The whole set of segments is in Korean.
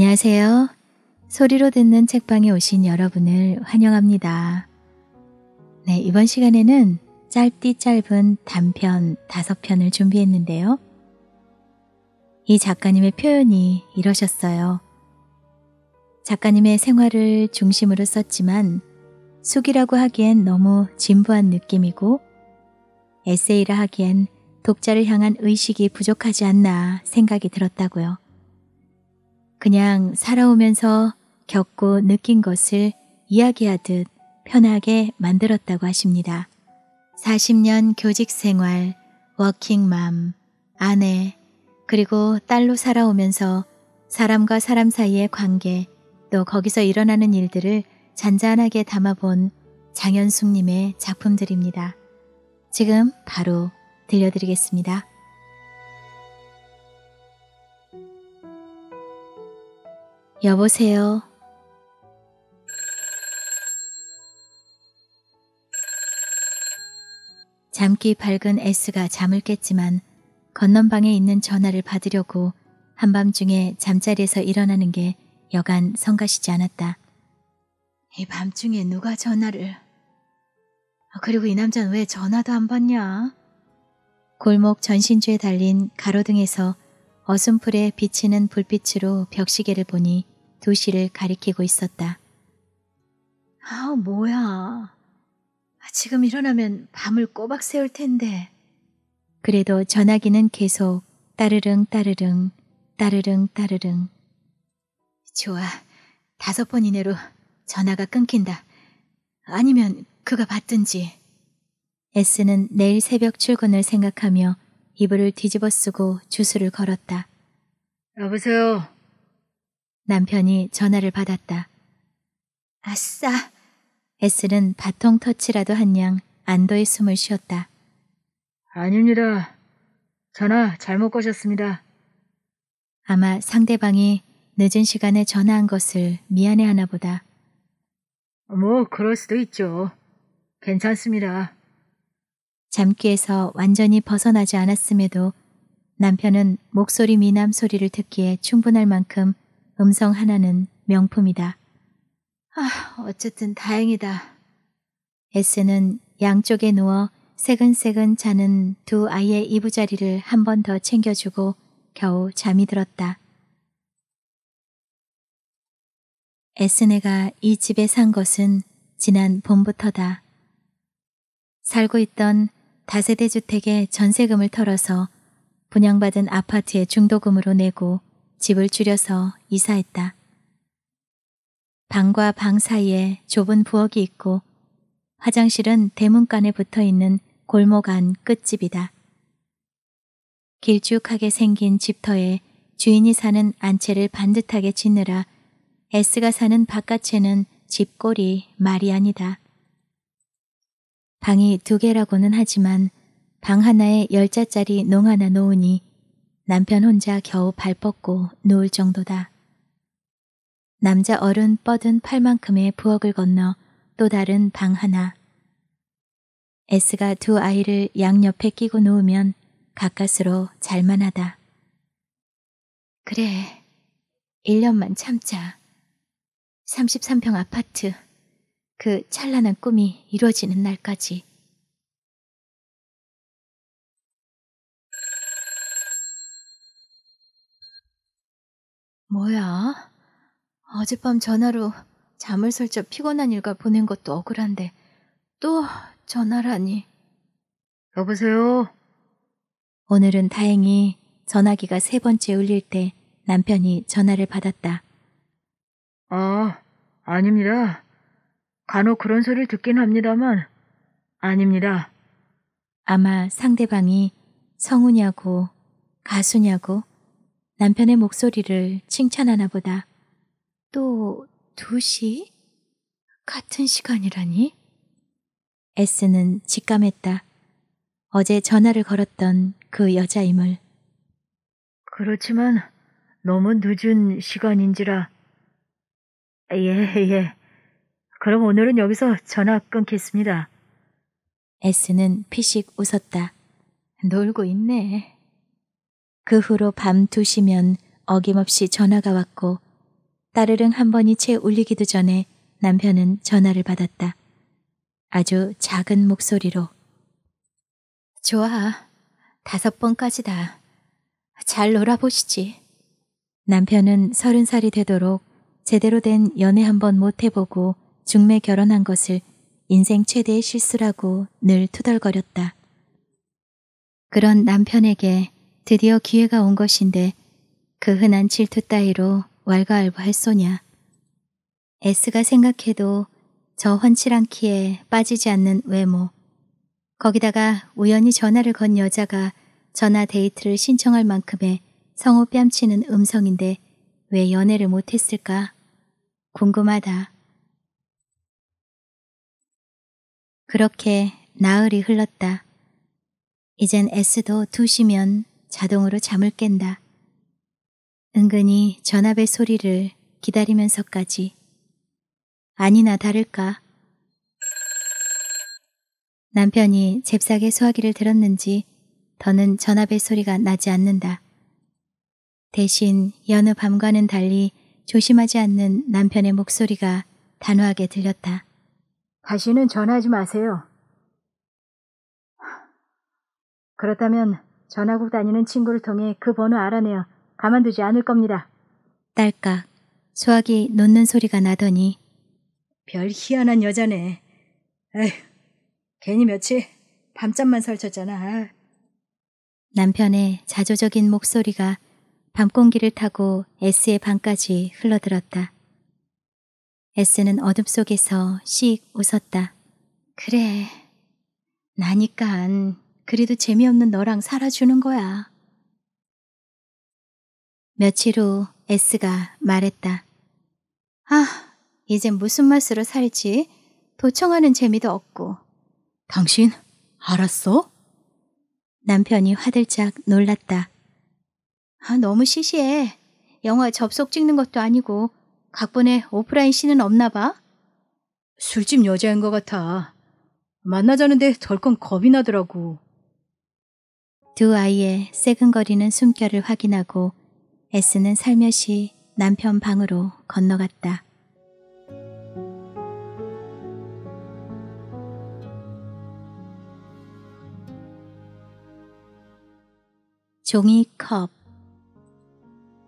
안녕하세요. 소리로 듣는 책방에 오신 여러분을 환영합니다. 네, 이번 시간에는 짧디 짧은 단편 다섯 편을 준비했는데요. 이 작가님의 표현이 이러셨어요. 작가님의 생활을 중심으로 썼지만 숙이라고 하기엔 너무 진부한 느낌이고 에세이라 하기엔 독자를 향한 의식이 부족하지 않나 생각이 들었다고요. 그냥 살아오면서 겪고 느낀 것을 이야기하듯 편하게 만들었다고 하십니다. 40년 교직 생활, 워킹맘, 아내, 그리고 딸로 살아오면서 사람과 사람 사이의 관계, 또 거기서 일어나는 일들을 잔잔하게 담아본 장현숙님의 작품들입니다. 지금 바로 들려드리겠습니다. 여보세요. 잠기 밝은 S가 잠을 깼지만 건넌방에 있는 전화를 받으려고 한밤중에 잠자리에서 일어나는 게 여간 성가시지 않았다. 이 밤중에 누가 전화를... 아, 그리고 이 남자는 왜 전화도 안 받냐? 골목 전신주에 달린 가로등에서 어슴풀에 비치는 불빛으로 벽시계를 보니 도시를 가리키고 있었다. 아우 뭐야. 지금 일어나면 밤을 꼬박 세울 텐데. 그래도 전화기는 계속 따르릉 따르릉 따르릉 따르릉. 좋아. 다섯 번 이내로 전화가 끊긴다. 아니면 그가 받든지. S는 내일 새벽 출근을 생각하며 이불을 뒤집어 쓰고 주스를 걸었다. 여보세요. 남편이 전화를 받았다. 아싸! 에스는 바통 터치라도 한양 안도의 숨을 쉬었다. 아닙니다. 전화 잘못 거셨습니다. 아마 상대방이 늦은 시간에 전화한 것을 미안해하나 보다. 뭐 그럴 수도 있죠. 괜찮습니다. 잠귀에서 완전히 벗어나지 않았음에도 남편은 목소리 미남 소리를 듣기에 충분할 만큼 음성 하나는 명품이다. 아, 어쨌든 다행이다. 에스는 양쪽에 누워 새근새근 자는 두 아이의 이부자리를 한 번 더 챙겨주고 겨우 잠이 들었다. 에스네가 이 집에 산 것은 지난 봄부터다. 살고 있던 다세대 주택에 전세금을 털어서 분양받은 아파트에 중도금으로 내고 집을 줄여서 이사했다. 방과 방 사이에 좁은 부엌이 있고 화장실은 대문간에 붙어 있는 골목 안 끝집이다. 길쭉하게 생긴 집터에 주인이 사는 안채를 반듯하게 짓느라 에스가 사는 바깥채는 집골이 말이 아니다. 방이 두 개라고는 하지만 방 하나에 열자짜리 농 하나 놓으니 남편 혼자 겨우 발 뻗고 누울 정도다. 남자 어른 뻗은 팔만큼의 부엌을 건너 또 다른 방 하나. S가 두 아이를 양옆에 끼고 누우면 가까스로 잘만하다. 그래, 1년만 참자. 33평 아파트. 그 찬란한 꿈이 이루어지는 날까지. 뭐야? 어젯밤 전화로 잠을 설쳐 피곤한 일과 보낸 것도 억울한데 또 전화라니. 여보세요? 오늘은 다행히 전화기가 세 번째 울릴 때 남편이 전화를 받았다. 아, 아닙니다. 간혹 그런 소리를 듣긴 합니다만 아닙니다. 아마 상대방이 성우냐고 가수냐고 남편의 목소리를 칭찬하나 보다. 또 2시? 같은 시간이라니? 에스는 직감했다. 어제 전화를 걸었던 그 여자임을. 그렇지만 너무 늦은 시간인지라. 예, 예. 그럼 오늘은 여기서 전화 끊겠습니다. S는 피식 웃었다. 놀고 있네. 그 후로 밤 2시면 어김없이 전화가 왔고 따르릉 한 번이 채 울리기도 전에 남편은 전화를 받았다. 아주 작은 목소리로 좋아. 다섯 번까지다. 잘 놀아보시지. 남편은 서른 살이 되도록 제대로 된 연애 한 번 못 해보고 중매 결혼한 것을 인생 최대의 실수라고 늘 투덜거렸다. 그런 남편에게 드디어 기회가 온 것인데 그 흔한 질투 따위로 왈가왈부할 소냐. 에스가 생각해도 저 헌칠한 키에 빠지지 않는 외모. 거기다가 우연히 전화를 건 여자가 전화 데이트를 신청할 만큼의 성호 뺨치는 음성인데 왜 연애를 못했을까? 궁금하다. 그렇게 나흘이 흘렀다. 이젠 S도 두시면 자동으로 잠을 깬다. 은근히 전압의 소리를 기다리면서까지 아니나 다를까 남편이 잽싸게 소화기를 들었는지 더는 전압의 소리가 나지 않는다. 대신 여느 밤과는 달리 조심하지 않는 남편의 목소리가 단호하게 들렸다. 다시는 전화하지 마세요. 그렇다면 전화국 다니는 친구를 통해 그 번호 알아내어 가만두지 않을 겁니다. 딸깍 수학이 놓는 소리가 나더니 별 희한한 여자네. 에휴, 괜히 며칠 밤잠만 설쳤잖아. 남편의 자조적인 목소리가 밤공기를 타고 S의 방까지 흘러들었다. 에스는 어둠 속에서 씩 웃었다. 그래. 나니깐 그래도 재미없는 너랑 살아주는 거야. 며칠 후 에스가 말했다. 아, 이젠 무슨 맛으로 살지? 도청하는 재미도 없고. 당신 알았어? 남편이 화들짝 놀랐다. 아, 너무 시시해. 영화 접속 찍는 것도 아니고 각본에 오프라인 씬은 없나 봐? 술집 여자인 것 같아. 만나자는데 덜컥 겁이 나더라고. 두 아이의 세근거리는 숨결을 확인하고 에스는 살며시 남편 방으로 건너갔다. 종이컵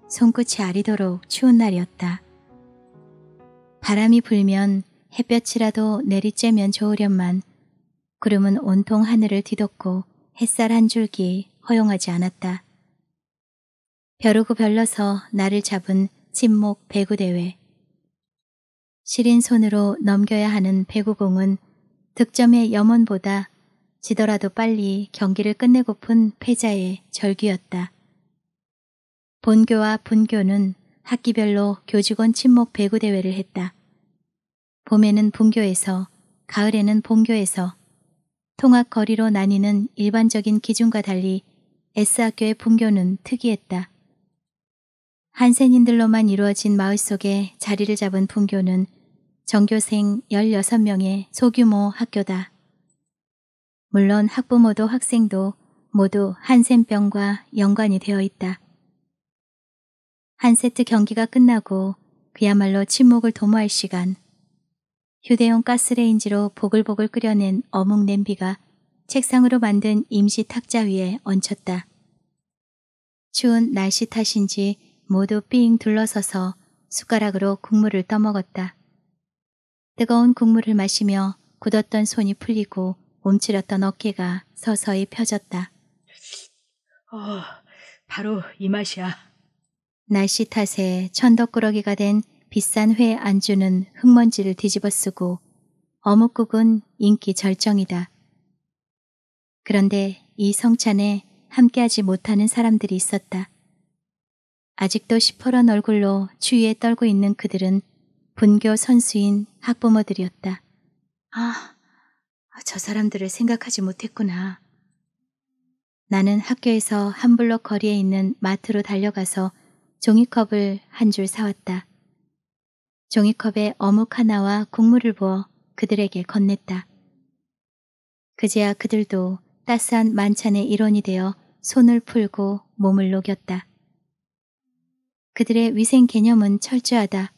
손끝이 아리도록 추운 날이었다. 바람이 불면 햇볕이라도 내리쬐면 좋으련만 구름은 온통 하늘을 뒤덮고 햇살 한 줄기 허용하지 않았다. 벼르고 별러서 나를 잡은 침목 배구대회. 시린 손으로 넘겨야 하는 배구공은 득점의 염원보다 지더라도 빨리 경기를 끝내고픈 패자의 절규였다. 본교와 분교는 학기별로 교직원 친목 배구대회를 했다. 봄에는 분교에서 가을에는 본교에서 통학 거리로 나뉘는 일반적인 기준과 달리 S학교의 분교는 특이했다. 한센인들로만 이루어진 마을 속에 자리를 잡은 분교는 전교생 16명의 소규모 학교다. 물론 학부모도 학생도 모두 한센병과 연관이 되어 있다. 한 세트 경기가 끝나고 그야말로 침묵을 도모할 시간. 휴대용 가스레인지로 보글보글 끓여낸 어묵 냄비가 책상으로 만든 임시 탁자 위에 얹혔다. 추운 날씨 탓인지 모두 삥 둘러서서 숟가락으로 국물을 떠먹었다. 뜨거운 국물을 마시며 굳었던 손이 풀리고 움츠렸던 어깨가 서서히 펴졌다. 어, 바로 이 맛이야. 날씨 탓에 천덕꾸러기가 된 비싼 회 안주는 흙먼지를 뒤집어 쓰고 어묵국은 인기 절정이다. 그런데 이 성찬에 함께하지 못하는 사람들이 있었다. 아직도 시퍼런 얼굴로 추위에 떨고 있는 그들은 분교 선수인 학부모들이었다. 아, 아 저 사람들을 생각하지 못했구나. 나는 학교에서 한 블록 거리에 있는 마트로 달려가서 종이컵을 한 줄 사왔다. 종이컵에 어묵 하나와 국물을 부어 그들에게 건넸다. 그제야 그들도 따스한 만찬의 일원이 되어 손을 풀고 몸을 녹였다. 그들의 위생 개념은 철저하다.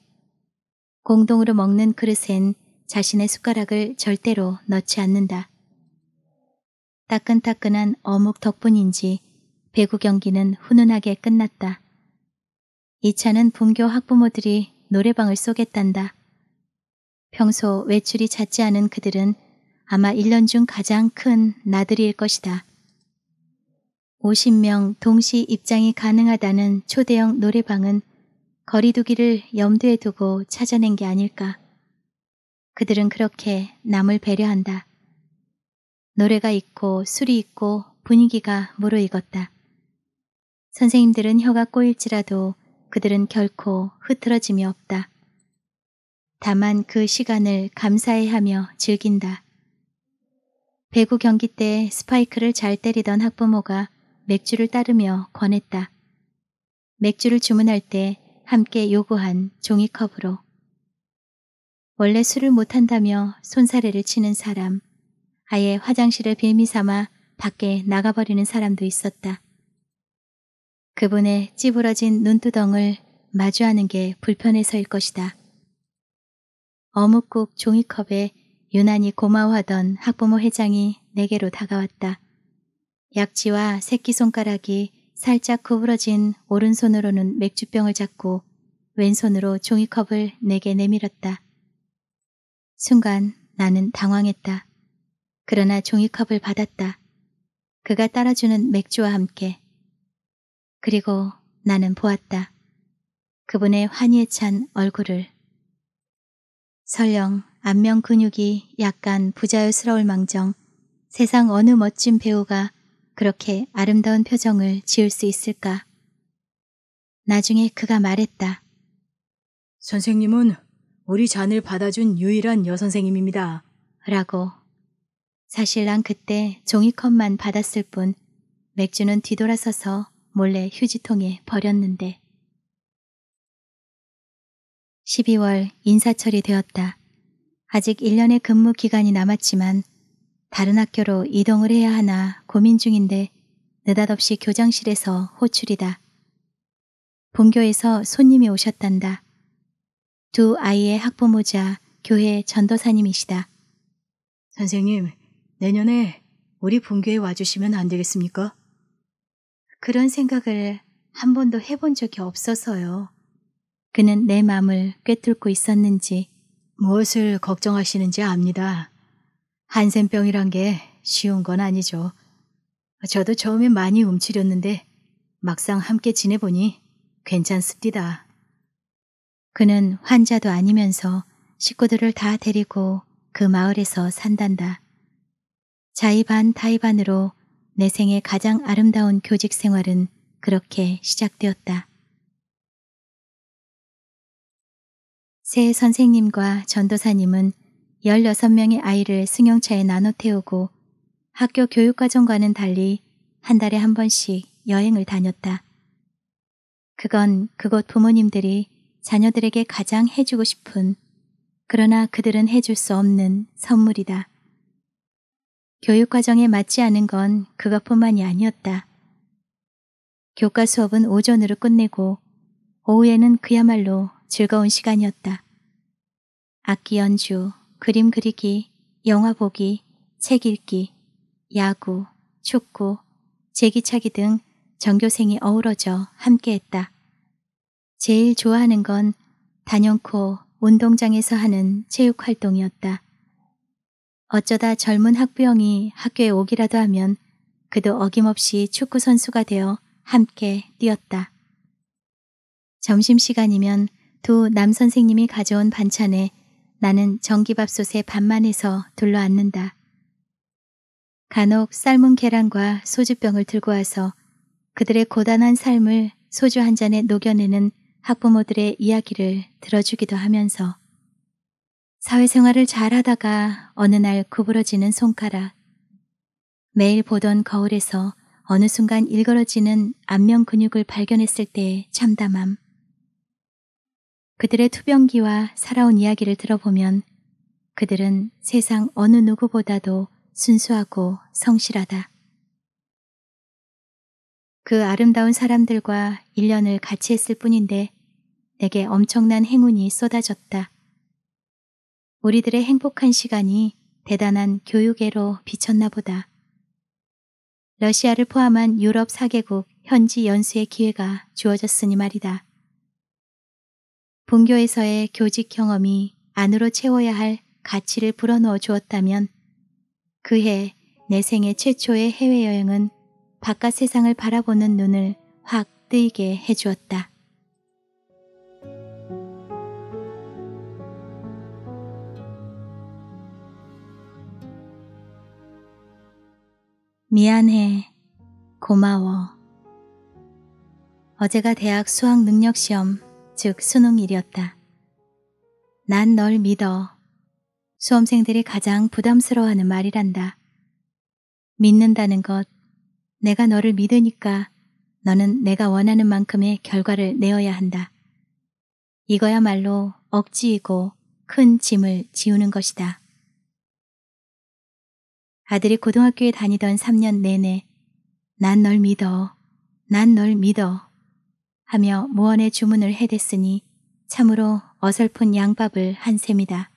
공동으로 먹는 그릇엔 자신의 숟가락을 절대로 넣지 않는다. 따끈따끈한 어묵 덕분인지 배구 경기는 훈훈하게 끝났다. 2 차는 분교 학부모들이 노래방을 쏘겠단다. 평소 외출이 잦지 않은 그들은 아마 1년 중 가장 큰 나들이일 것이다. 50명 동시 입장이 가능하다는 초대형 노래방은 거리두기를 염두에 두고 찾아낸 게 아닐까. 그들은 그렇게 남을 배려한다. 노래가 있고 술이 있고 분위기가 무르익었다. 선생님들은 혀가 꼬일지라도 그들은 결코 흐트러짐이 없다. 다만 그 시간을 감사해하며 즐긴다. 배구 경기 때 스파이크를 잘 때리던 학부모가 맥주를 따르며 권했다. 맥주를 주문할 때 함께 요구한 종이컵으로. 원래 술을 못한다며 손사래를 치는 사람, 아예 화장실을 빌미 삼아 밖에 나가버리는 사람도 있었다. 그분의 찌부러진 눈두덩을 마주하는 게 불편해서일 것이다. 어묵국 종이컵에 유난히 고마워하던 학부모 회장이 내게로 다가왔다. 약지와 새끼손가락이 살짝 구부러진 오른손으로는 맥주병을 잡고 왼손으로 종이컵을 내게 내밀었다. 순간 나는 당황했다. 그러나 종이컵을 받았다. 그가 따라주는 맥주와 함께 그리고 나는 보았다. 그분의 환희에 찬 얼굴을. 설령 안면 근육이 약간 부자연스러울 망정 세상 어느 멋진 배우가 그렇게 아름다운 표정을 지을 수 있을까? 나중에 그가 말했다. 선생님은 우리 잔을 받아준 유일한 여선생님입니다. 라고. 사실 난 그때 종이컵만 받았을 뿐 맥주는 뒤돌아서서 몰래 휴지통에 버렸는데 12월 인사철이 되었다. 아직 1년의 근무 기간이 남았지만 다른 학교로 이동을 해야 하나 고민 중인데 느닷없이 교장실에서 호출이다. 본교에서 손님이 오셨단다. 두 아이의 학부모자 교회 전도사님이시다. 선생님, 내년에 우리 본교에 와주시면 안 되겠습니까? 그런 생각을 한 번도 해본 적이 없어서요. 그는 내 마음을 꿰뚫고 있었는지 무엇을 걱정하시는지 압니다. 한센병이란 게 쉬운 건 아니죠. 저도 처음엔 많이 움츠렸는데 막상 함께 지내보니 괜찮습니다. 그는 환자도 아니면서 식구들을 다 데리고 그 마을에서 산단다. 자의반 타의반으로 내 생애 가장 아름다운 교직 생활은 그렇게 시작되었다. 새 선생님과 전도사님은 16명의 아이를 승용차에 나눠 태우고 학교 교육과정과는 달리 한 달에 한 번씩 여행을 다녔다. 그건 그곳 부모님들이 자녀들에게 가장 해주고 싶은 그러나 그들은 해줄 수 없는 선물이다. 교육과정에 맞지 않은 건 그것뿐만이 아니었다. 교과 수업은 오전으로 끝내고 오후에는 그야말로 즐거운 시간이었다. 악기 연주, 그림 그리기, 영화 보기, 책 읽기, 야구, 축구, 제기차기 등 전교생이 어우러져 함께했다. 제일 좋아하는 건 단연코 운동장에서 하는 체육활동이었다. 어쩌다 젊은 학부형이 학교에 오기라도 하면 그도 어김없이 축구 선수가 되어 함께 뛰었다. 점심시간이면 두 남선생님이 가져온 반찬에 나는 전기밥솥에 밥만 해서 둘러앉는다. 간혹 삶은 계란과 소주병을 들고 와서 그들의 고단한 삶을 소주 한 잔에 녹여내는 학부모들의 이야기를 들어주기도 하면서 사회생활을 잘하다가 어느 날 구부러지는 손가락, 매일 보던 거울에서 어느 순간 일그러지는 안면 근육을 발견했을 때의 참담함. 그들의 투병기와 살아온 이야기를 들어보면 그들은 세상 어느 누구보다도 순수하고 성실하다. 그 아름다운 사람들과 1년을 같이 했을 뿐인데 내게 엄청난 행운이 쏟아졌다. 우리들의 행복한 시간이 대단한 교육애로 비쳤나 보다. 러시아를 포함한 유럽 4개국 현지 연수의 기회가 주어졌으니 말이다. 본교에서의 교직 경험이 안으로 채워야 할 가치를 불어넣어 주었다면 그해 내 생애 최초의 해외여행은 바깥 세상을 바라보는 눈을 확 뜨이게 해주었다. 미안해. 고마워. 어제가 대학 수학 능력 시험, 즉 수능일이었다. 난 널 믿어. 수험생들이 가장 부담스러워하는 말이란다. 믿는다는 것, 내가 너를 믿으니까 너는 내가 원하는 만큼의 결과를 내어야 한다. 이거야말로 억지이고 큰 짐을 지우는 것이다. 아들이 고등학교에 다니던 3년 내내 난 널 믿어, 난 널 믿어 하며 모원의 주문을 해댔으니 참으로 어설픈 양밥을 한 셈이다.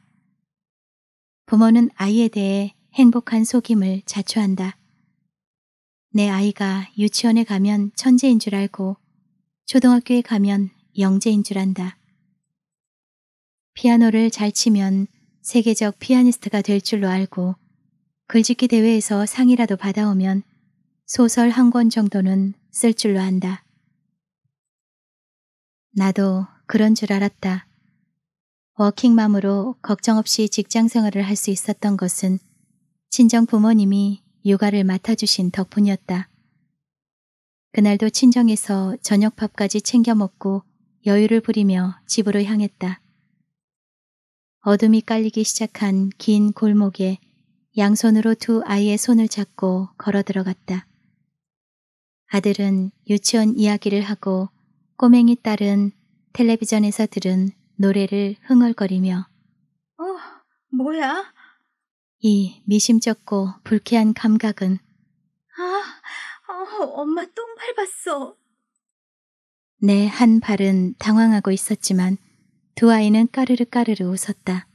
부모는 아이에 대해 행복한 속임을 자초한다. 내 아이가 유치원에 가면 천재인 줄 알고 초등학교에 가면 영재인 줄 안다. 피아노를 잘 치면 세계적 피아니스트가 될 줄로 알고 글짓기 대회에서 상이라도 받아오면 소설 한 권 정도는 쓸 줄로 안다. 나도 그런 줄 알았다. 워킹맘으로 걱정 없이 직장 생활을 할 수 있었던 것은 친정 부모님이 육아를 맡아주신 덕분이었다. 그날도 친정에서 저녁밥까지 챙겨 먹고 여유를 부리며 집으로 향했다. 어둠이 깔리기 시작한 긴 골목에 양손으로 두 아이의 손을 잡고 걸어 들어갔다. 아들은 유치원 이야기를 하고 꼬맹이 딸은 텔레비전에서 들은 노래를 흥얼거리며 어, 뭐야? 이 미심쩍고 불쾌한 감각은 아, 어, 엄마 똥 밟았어. 내 한 발은 당황하고 있었지만 두 아이는 까르르 까르르 웃었다.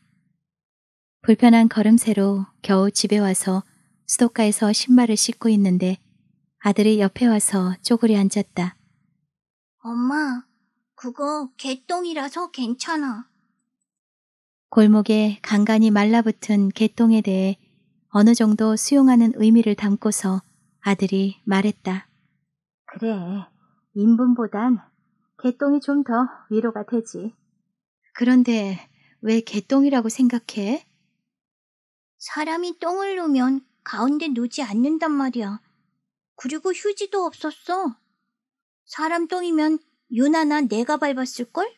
불편한 걸음새로 겨우 집에 와서 수도가에서 신발을 씻고 있는데 아들이 옆에 와서 쪼그려 앉았다. 엄마, 그거 개똥이라서 괜찮아. 골목에 간간히 말라붙은 개똥에 대해 어느 정도 수용하는 의미를 담고서 아들이 말했다. 그래, 인분보단 개똥이 좀 더 위로가 되지. 그런데 왜 개똥이라고 생각해? 사람이 똥을 놓으면 가운데 놓지 않는단 말이야. 그리고 휴지도 없었어. 사람 똥이면 유나나 내가 밟았을걸?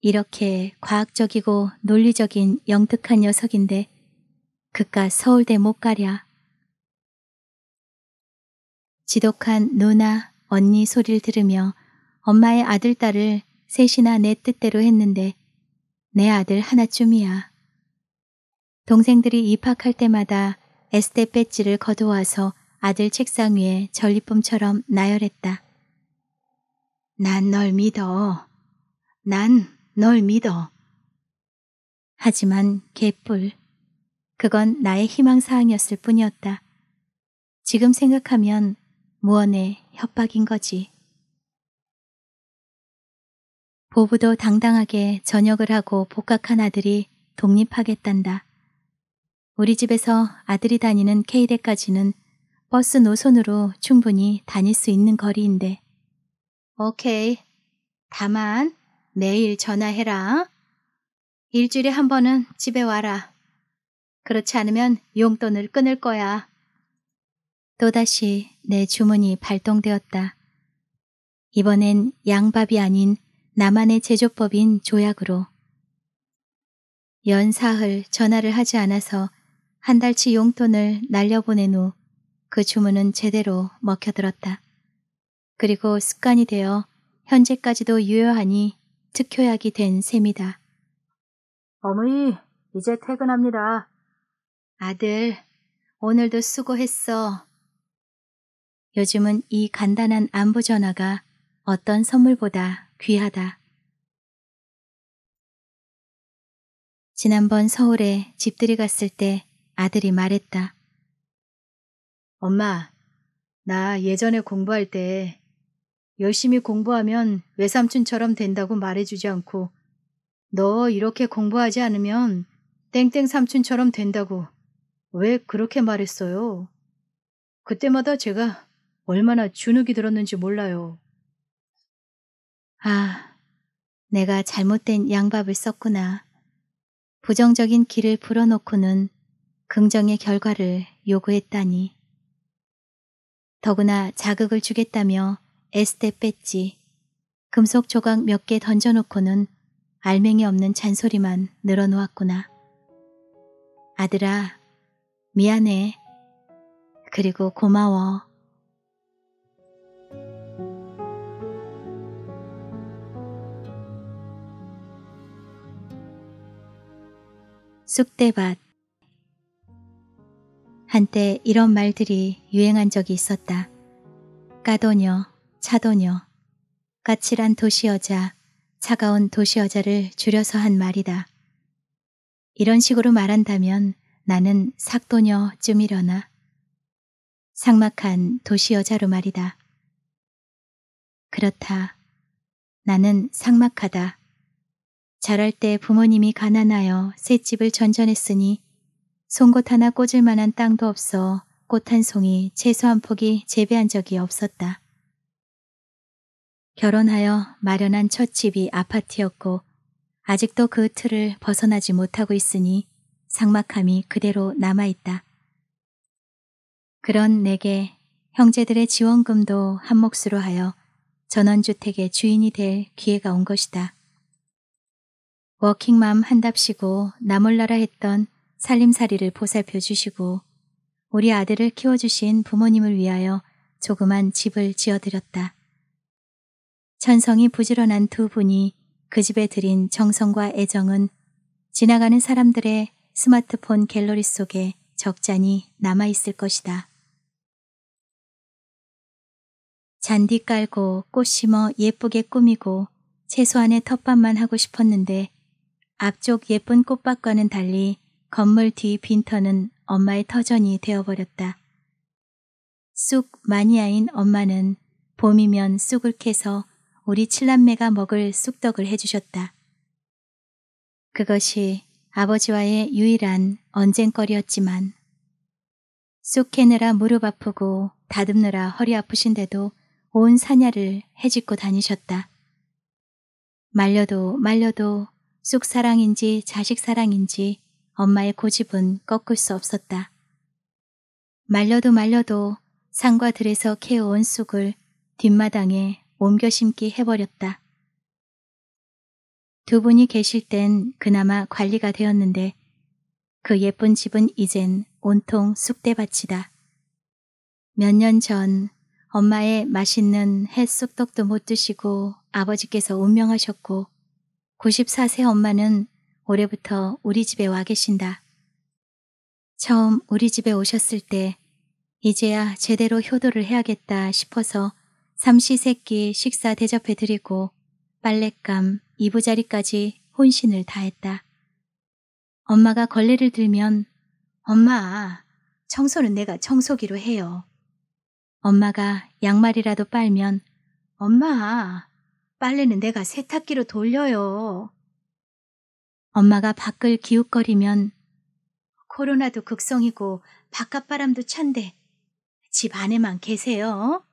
이렇게 과학적이고 논리적인 영특한 녀석인데 그깟 서울대 못 가랴. 지독한 누나, 언니 소리를 들으며 엄마의 아들, 딸을 셋이나 내 뜻대로 했는데 내 아들 하나쯤이야. 동생들이 입학할 때마다 에스테 배지를 거두어와서 아들 책상 위에 전리품처럼 나열했다. 난 널 믿어. 난 널 믿어. 하지만 개뿔. 그건 나의 희망사항이었을 뿐이었다. 지금 생각하면 무언의 협박인 거지. 보부도 당당하게 전역을 하고 복학한 아들이 독립하겠단다. 우리 집에서 아들이 다니는 K대까지는 버스 노선으로 충분히 다닐 수 있는 거리인데. 오케이. 다만 내일 전화해라. 일주일에 한 번은 집에 와라. 그렇지 않으면 용돈을 끊을 거야. 또다시 내 주문이 발동되었다. 이번엔 양밥이 아닌 나만의 제조법인 조약으로. 연사흘 전화를 하지 않아서 한 달치 용돈을 날려보낸 후 그 주문은 제대로 먹혀들었다. 그리고 습관이 되어 현재까지도 유효하니 특효약이 된 셈이다. 어머니, 이제 퇴근합니다. 아들, 오늘도 수고했어. 요즘은 이 간단한 안부 전화가 어떤 선물보다 귀하다. 지난번 서울에 집들이 갔을 때 아들이 말했다. 엄마, 나 예전에 공부할 때 열심히 공부하면 외삼촌처럼 된다고 말해주지 않고 너 이렇게 공부하지 않으면 땡땡 삼촌처럼 된다고 왜 그렇게 말했어요? 그때마다 제가 얼마나 주눅이 들었는지 몰라요. 아, 내가 잘못된 양밥을 썼구나. 부정적인 길을 불어넣고는 긍정의 결과를 요구했다니. 더구나 자극을 주겠다며 에스테 뺐지. 금속 조각 몇 개 던져놓고는 알맹이 없는 잔소리만 늘어놓았구나. 아들아, 미안해. 그리고 고마워. 쑥대밭 한때 이런 말들이 유행한 적이 있었다. 까도녀, 차도녀, 까칠한 도시여자, 차가운 도시여자를 줄여서 한 말이다. 이런 식으로 말한다면 나는 삭도녀쯤이려나. 상막한 도시여자로 말이다. 그렇다. 나는 상막하다. 자랄 때 부모님이 가난하여 새집을 전전했으니 송곳 하나 꽂을 만한 땅도 없어 꽃 한 송이 채소 한 폭이 재배한 적이 없었다. 결혼하여 마련한 첫 집이 아파트였고 아직도 그 틀을 벗어나지 못하고 있으니 상막함이 그대로 남아있다. 그런 내게 형제들의 지원금도 한 몫으로 하여 전원주택의 주인이 될 기회가 온 것이다. 워킹맘 한답시고 나몰라라 했던 살림살이를 보살펴 주시고 우리 아들을 키워주신 부모님을 위하여 조그만 집을 지어드렸다. 천성이 부지런한 두 분이 그 집에 들인 정성과 애정은 지나가는 사람들의 스마트폰 갤러리 속에 적잖이 남아있을 것이다. 잔디 깔고 꽃 심어 예쁘게 꾸미고 채소 안에 텃밭만 하고 싶었는데 앞쪽 예쁜 꽃밭과는 달리 건물 뒤 빈터는 엄마의 터전이 되어버렸다. 쑥 마니아인 엄마는 봄이면 쑥을 캐서 우리 칠남매가 먹을 쑥떡을 해주셨다. 그것이 아버지와의 유일한 언쟁거리였지만 쑥 캐느라 무릎 아프고 다듬느라 허리 아프신데도 온 사냐를 해짓고 다니셨다. 말려도 말려도 쑥 사랑인지 자식 사랑인지 엄마의 고집은 꺾을 수 없었다. 말려도 말려도 산과 들에서 캐온 쑥을 뒷마당에 옮겨 심기 해버렸다. 두 분이 계실 땐 그나마 관리가 되었는데 그 예쁜 집은 이젠 온통 쑥대밭이다. 몇 년 전 엄마의 맛있는 햇쑥떡도 못 드시고 아버지께서 운명하셨고 94세 엄마는 올해부터 우리 집에 와 계신다. 처음 우리 집에 오셨을 때 이제야 제대로 효도를 해야겠다 싶어서 삼시세끼 식사 대접해 드리고 빨랫감, 이부자리까지 혼신을 다했다. 엄마가 걸레를 들면 엄마, 청소는 내가 청소기로 해요. 엄마가 양말이라도 빨면 엄마, 빨래는 내가 세탁기로 돌려요. 엄마가 밖을 기웃거리면 코로나도 극성이고 바깥바람도 찬데 집 안에만 계세요.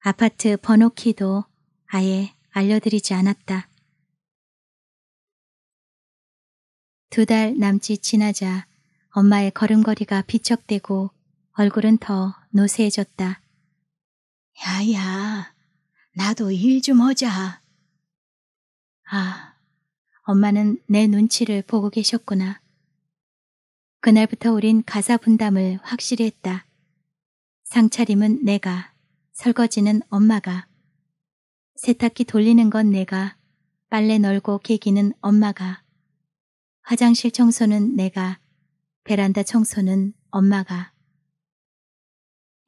아파트 번호키도 아예 알려드리지 않았다. 두 달 남짓 지나자 엄마의 걸음걸이가 비척되고 얼굴은 더 노쇠해졌다. 야야, 나도 일 좀 하자. 아, 엄마는 내 눈치를 보고 계셨구나. 그날부터 우린 가사 분담을 확실히 했다. 상차림은 내가, 설거지는 엄마가, 세탁기 돌리는 건 내가, 빨래 널고 개기는 엄마가, 화장실 청소는 내가, 베란다 청소는 엄마가.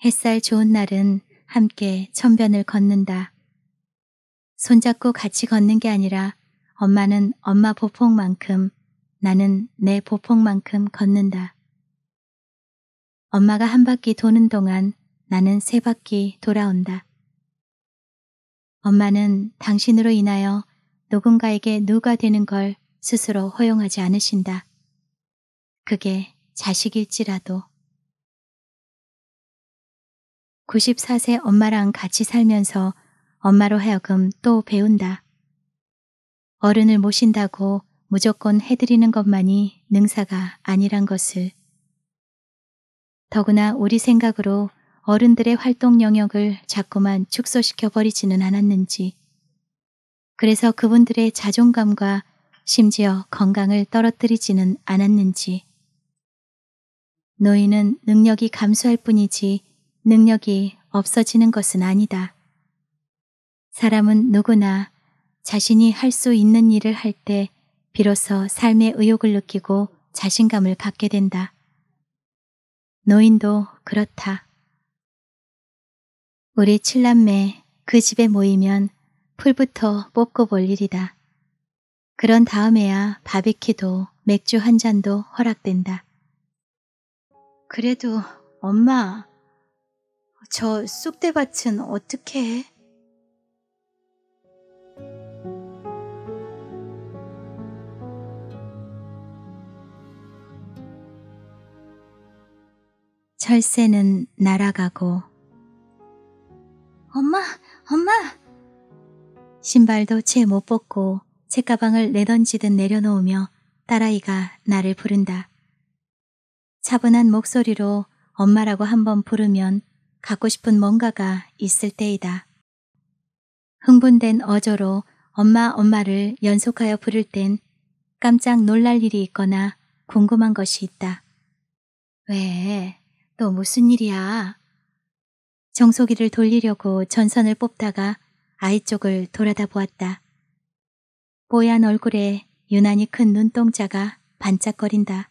햇살 좋은 날은 함께 천변을 걷는다. 손잡고 같이 걷는 게 아니라 엄마는 엄마 보폭만큼 나는 내 보폭만큼 걷는다. 엄마가 한 바퀴 도는 동안 나는 세 바퀴 돌아온다. 엄마는 당신으로 인하여 누군가에게 누가 되는 걸 스스로 허용하지 않으신다. 그게 자식일지라도. 94세 엄마랑 같이 살면서 엄마로 하여금 또 배운다. 어른을 모신다고 무조건 해드리는 것만이 능사가 아니란 것을. 더구나 우리 생각으로 어른들의 활동 영역을 자꾸만 축소시켜 버리지는 않았는지. 그래서 그분들의 자존감과 심지어 건강을 떨어뜨리지는 않았는지. 노인은 능력이 감소할 뿐이지 능력이 없어지는 것은 아니다. 사람은 누구나 자신이 할 수 있는 일을 할 때 비로소 삶의 의욕을 느끼고 자신감을 갖게 된다. 노인도 그렇다. 우리 칠남매 그 집에 모이면 풀부터 뽑고 볼 일이다. 그런 다음에야 바비큐도 맥주 한 잔도 허락된다. 그래도 엄마, 저 쑥대밭은 어떻게 해? 철새는 날아가고 엄마, 엄마! 신발도 채 못 벗고 책가방을 내던지듯 내려놓으며 딸아이가 나를 부른다. 차분한 목소리로 엄마라고 한번 부르면 갖고 싶은 뭔가가 있을 때이다. 흥분된 어조로 엄마 엄마를 연속하여 부를 땐 깜짝 놀랄 일이 있거나 궁금한 것이 있다. 왜? 또 무슨 일이야? 정소기를 돌리려고 전선을 뽑다가 아이 쪽을 돌아다 보았다. 보얀 얼굴에 유난히 큰 눈동자가 반짝거린다.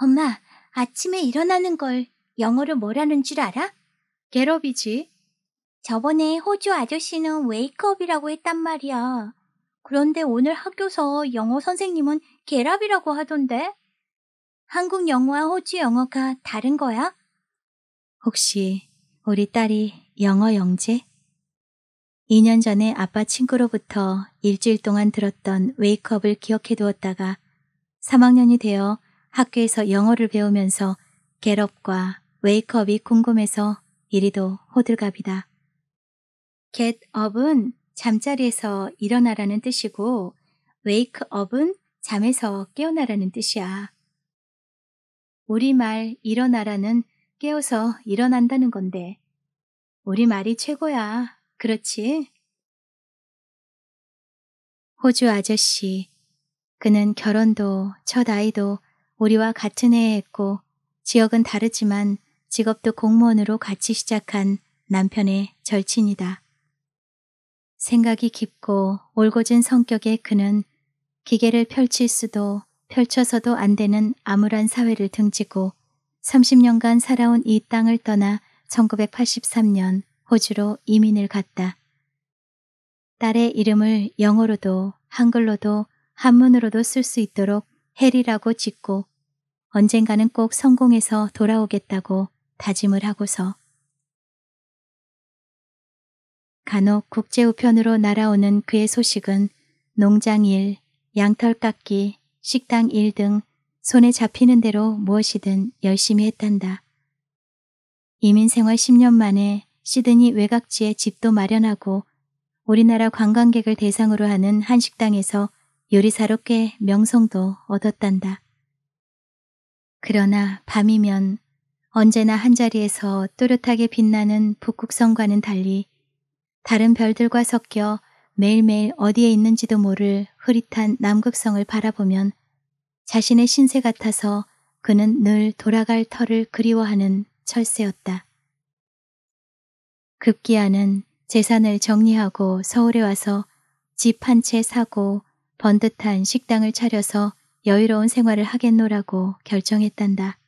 엄마, 아침에 일어나는 걸 영어로 뭐라는 줄 알아? 겟업이지. 저번에 호주 아저씨는 웨이크업이라고 했단 말이야. 그런데 오늘 학교서 영어 선생님은 겟랍이라고 하던데? 한국 영어와 호주 영어가 다른 거야? 혹시 우리 딸이 영어 영재? 2년 전에 아빠 친구로부터 일주일 동안 들었던 웨이크업을 기억해 두었다가 3학년이 되어 학교에서 영어를 배우면서 겟업과 웨이크업이 궁금해서 이리도 호들갑이다. 겟업은 잠자리에서 일어나라는 뜻이고 웨이크업은 잠에서 깨어나라는 뜻이야. 우리말 일어나라는 깨워서 일어난다는 건데. 우리 말이 최고야. 그렇지? 호주 아저씨. 그는 결혼도 첫 아이도 우리와 같은 해에 했고 지역은 다르지만 직업도 공무원으로 같이 시작한 남편의 절친이다. 생각이 깊고 올곧은 성격의 그는 기계를 펼칠 수도 펼쳐서도 안 되는 암울한 사회를 등지고 30년간 살아온 이 땅을 떠나 1983년 호주로 이민을 갔다. 딸의 이름을 영어로도 한글로도 한문으로도 쓸 수 있도록 해리라고 짓고 언젠가는 꼭 성공해서 돌아오겠다고 다짐을 하고서 간혹 국제우편으로 날아오는 그의 소식은 농장일, 양털 깎기, 식당 일등 손에 잡히는 대로 무엇이든 열심히 했단다. 이민생활 10년 만에 시드니 외곽지에 집도 마련하고 우리나라 관광객을 대상으로 하는 한식당에서 요리사로 꽤 명성도 얻었단다. 그러나 밤이면 언제나 한자리에서 또렷하게 빛나는 북극성과는 달리 다른 별들과 섞여 매일매일 어디에 있는지도 모를 흐릿한 남극성을 바라보면 자신의 신세 같아서 그는 늘 돌아갈 터를 그리워하는 철새였다. 급기야는 재산을 정리하고 서울에 와서 집 한 채 사고 번듯한 식당을 차려서 여유로운 생활을 하겠노라고 결정했단다.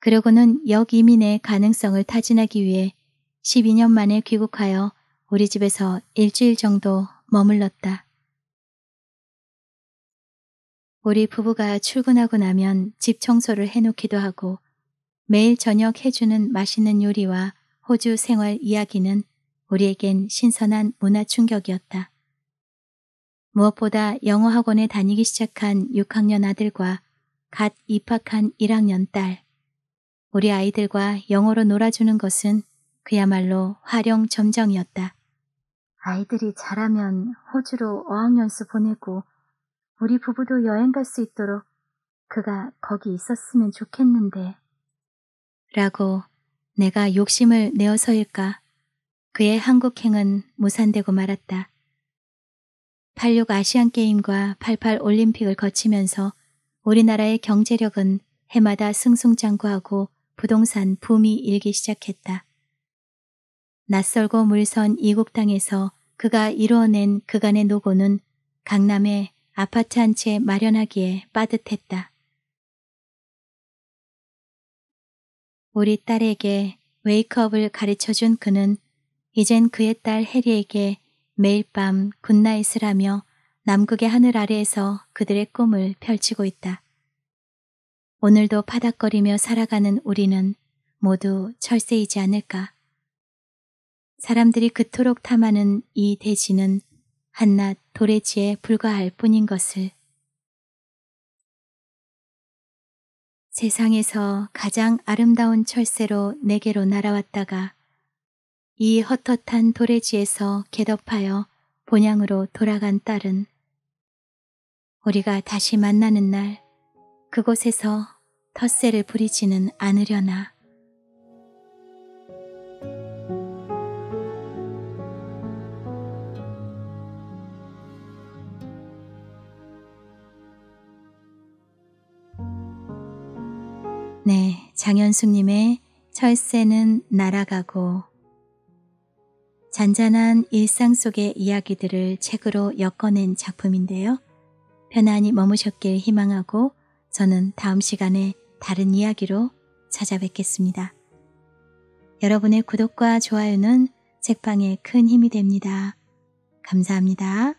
그러고는 역 이민의 가능성을 타진하기 위해 12년 만에 귀국하여 우리 집에서 일주일 정도 머물렀다. 우리 부부가 출근하고 나면 집 청소를 해놓기도 하고 매일 저녁 해주는 맛있는 요리와 호주 생활 이야기는 우리에겐 신선한 문화 충격이었다. 무엇보다 영어 학원에 다니기 시작한 6학년 아들과 갓 입학한 1학년 딸. 우리 아이들과 영어로 놀아주는 것은 그야말로 활용 점정이었다. 아이들이 자라면 호주로 어학연수 보내고 우리 부부도 여행 갈 수 있도록 그가 거기 있었으면 좋겠는데. 라고 내가 욕심을 내어서일까 그의 한국행은 무산되고 말았다. 86 아시안게임과 88 올림픽을 거치면서 우리나라의 경제력은 해마다 승승장구하고 부동산 붐이 일기 시작했다. 낯설고 물선 이국 땅에서 그가 이루어낸 그간의 노고는 강남의 아파트 한 채 마련하기에 빠듯했다. 우리 딸에게 웨이크업을 가르쳐준 그는 이젠 그의 딸 해리에게 매일 밤 굿나잇을 하며 남극의 하늘 아래에서 그들의 꿈을 펼치고 있다. 오늘도 파닥거리며 살아가는 우리는 모두 철새이지 않을까. 사람들이 그토록 탐하는 이 대지는 한낱 도래지에 불과할 뿐인 것을 세상에서 가장 아름다운 철새로 내게로 날아왔다가 이 헛헛한 도래지에서 개덮하여 본향으로 돌아간 딸은 우리가 다시 만나는 날 그곳에서 텃새를 부리지는 않으려나. 네, 장현숙님의 철새는 날아가고 잔잔한 일상 속의 이야기들을 책으로 엮어낸 작품인데요. 편안히 머무셨길 희망하고 저는 다음 시간에 다른 이야기로 찾아뵙겠습니다. 여러분의 구독과 좋아요는 책방에 큰 힘이 됩니다. 감사합니다.